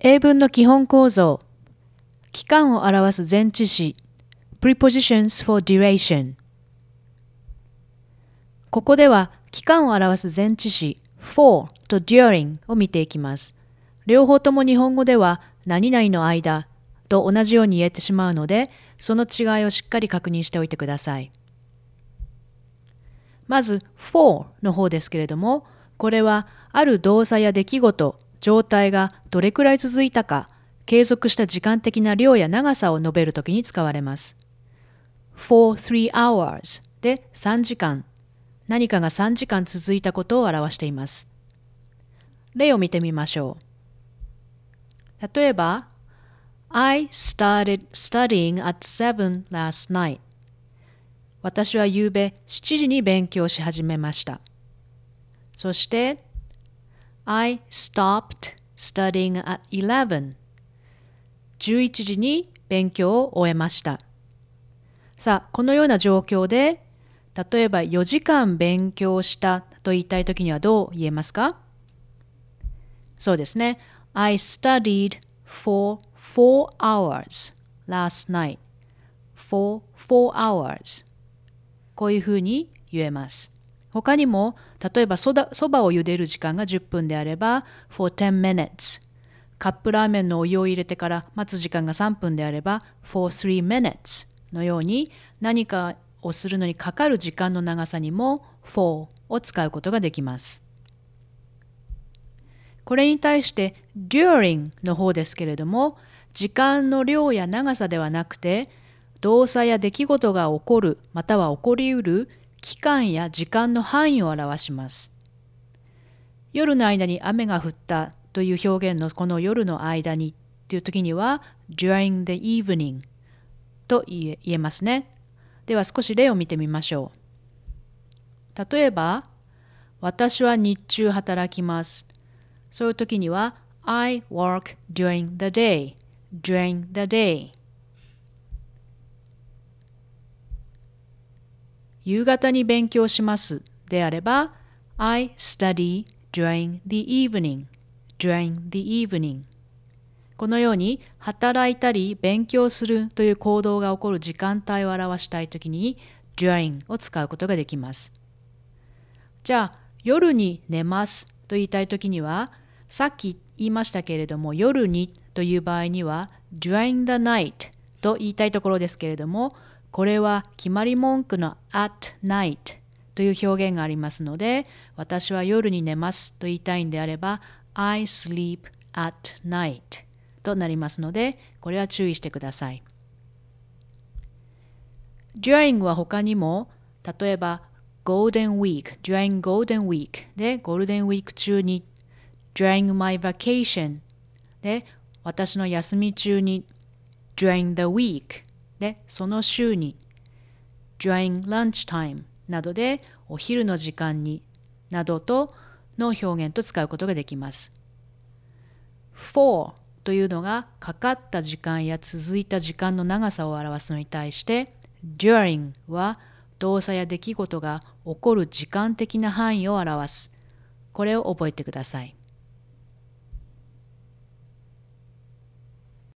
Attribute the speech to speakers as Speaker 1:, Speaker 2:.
Speaker 1: 英文の基本構造期間を表す前置詞 prepositions for duration ここでは期間を表す前置詞 for と during を見ていきます両方とも日本語では何々の間と同じように言えてしまうのでその違いをしっかり確認しておいてくださいまず for の方ですけれどもこれはある動作や出来事状態がどれくらい続いたか、継続した時間的な量や長さを述べるときに使われます。for three hours で3時間、何かが3時間続いたことを表しています。例を見てみましょう。例えば、I started studying at seven last night. 私は夕べ7時に勉強し始めました。そして、I stopped studying at 11. 11時に勉強を終えました。さあ、このような状況で、例えば4時間勉強したと言いたいときにはどう言えますかそうですね。I studied for four hours last night. for four hours. こういうふうに言えます。他にも例えばそばを茹でる時間が10分であれば for 10 minutes カップラーメンのお湯を入れてから待つ時間が3分であれば for 3 minutes のように何かをするのにかかる時間の長さにも for を使うことができます。これに対して during の方ですけれども時間の量や長さではなくて動作や出来事が起こるまたは起こりうる期間や時間の範囲を表します。夜の間に雨が降ったという表現のこの夜の間にという時には during the evening と言えますね。では少し例を見てみましょう。例えば、私は日中働きます。そういう時には I work during the day, during the day 夕方に勉強しますであれば I study during the evening during the evening このように働いたり勉強するという行動が起こる時間帯を表したいときに during を使うことができます。じゃあ夜に寝ますと言いたいときにはさっき言いましたけれども夜にという場合には during the night と言いたいところですけれどもこれは決まり文句の at night という表現がありますので、私は夜に寝ますと言いたいんであれば、I sleep at night となりますので、これは注意してください。during は他にも、例えば golden week, during golden week でゴールデンウィーク中に、during my vacation で私の休み中に、during the week で、その週に during lunchtime などでお昼の時間になどとの表現と使うことができます。for というのがかかった時間や続いた時間の長さを表すのに対して during は動作や出来事が起こる時間的な範囲を表す。これを覚えてください。